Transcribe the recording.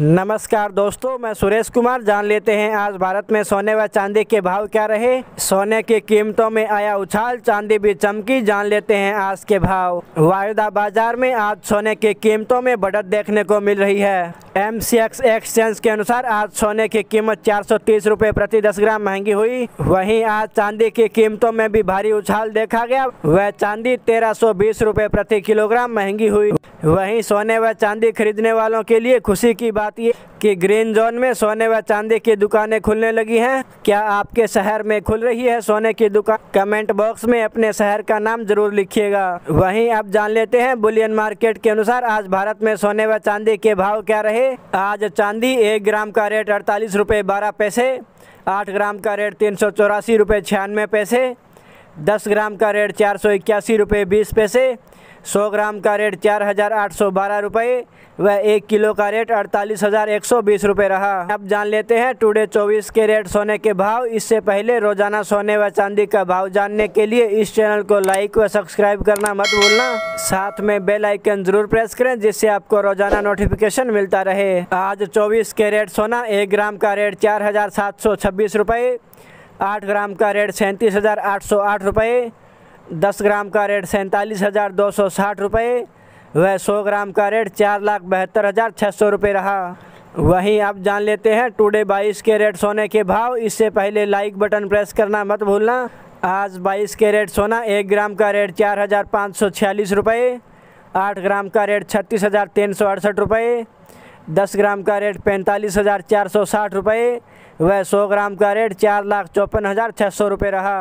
नमस्कार दोस्तों मैं सुरेश कुमार जान लेते हैं आज भारत में सोने व चांदी के भाव क्या रहे सोने की कीमतों में आया उछाल चांदी भी चमकी जान लेते हैं आज के भाव वायदा बाजार में आज सोने की कीमतों में बढ़त देखने को मिल रही है एम सी एक्स एक्सचेंज के अनुसार आज सोने की कीमत चार सौ प्रति दस ग्राम महंगी हुई वहीं आज चांदी की कीमतों में भी भारी उछाल देखा गया वह चांदी तेरह सौ प्रति किलोग्राम महंगी हुई वहीं सोने व चांदी खरीदने वालों के लिए खुशी की बात बात ये कि ग्रीन जोन में सोने व चांदी की दुकानें खुलने लगी हैं क्या आपके शहर में खुल रही है सोने की दुकान कमेंट बॉक्स में अपने शहर का नाम जरूर लिखिएगा वहीं अब जान लेते हैं बुलियन मार्केट के अनुसार आज भारत में सोने व चांदी के भाव क्या रहे आज चांदी एक ग्राम का रेट अड़तालीस रुपये बारह पैसे आठ ग्राम का रेट तीन सौ चौरासी रुपये छियानवे पैसे दस ग्राम का रेट चार सौ इक्यासी रुपये बीस पैसे सौ ग्राम का रेट चार हज़ार आठ सौ बारह रुपये व एक किलो का रेट अड़तालीस हज़ार एक सौ बीस रुपये रहा अब जान लेते हैं टुडे चौबीस के रेट सोने के भाव इससे पहले रोजाना सोने व चांदी का भाव जानने के लिए इस चैनल को लाइक व सब्सक्राइब करना मत भूलना साथ में बेल आइकन जरूर प्रेस करें जिससे आपको रोजाना नोटिफिकेशन मिलता रहे आज चौबीस के रेट सोना एक ग्राम का रेट चार हज़ार सात सौ छब्बीस रुपये आठ ग्राम का रेट सैंतीस हज़ार आठ सौ आठ रुपये दस ग्राम का रेट सैंतालीस हज़ार दो सौ साठ रुपये वह सौ ग्राम का रेट चार लाख बहत्तर हज़ार छः सौ रुपये रहा वहीं अब जान लेते हैं टुडे बाईस के रेट सोने के भाव इससे पहले लाइक बटन प्रेस करना मत भूलना आज बाईस के रेट सोना एक ग्राम का रेट चार हज़ार पाँच सौ छियालीस रुपये आठ ग्राम का रेट छत्तीस हज़ार तीन सौ अड़सठ रुपये दस ग्राम का रेट पैंतालीस हज़ार चार सौ साठ रुपये व सौ ग्राम का रेट चार लाख चौपन हज़ार छः सौ रुपये रहा